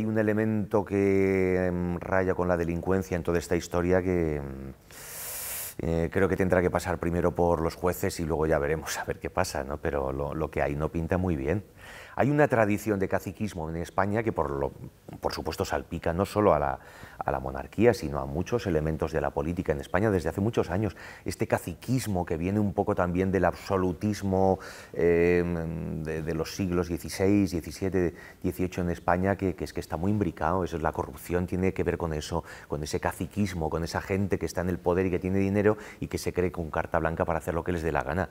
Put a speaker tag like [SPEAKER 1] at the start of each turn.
[SPEAKER 1] Hay un elemento que em, raya con la delincuencia en toda esta historia que mm, eh, creo que tendrá que pasar primero por los jueces y luego ya veremos a ver qué pasa, ¿no? pero lo, lo que hay no pinta muy bien. Hay una tradición de caciquismo en España que, por, lo, por supuesto, salpica no solo a la, monarquía, sino a muchos elementos de la política en España desde hace muchos años. Este caciquismo que viene un poco también del absolutismo eh, de, los siglos XVI, XVII, XVIII en España, que, es que está muy imbricado. Es, la corrupción tiene que ver con eso, con ese caciquismo, con esa gente que está en el poder y que tiene dinero y que se cree con carta blanca para hacer lo que les dé la gana.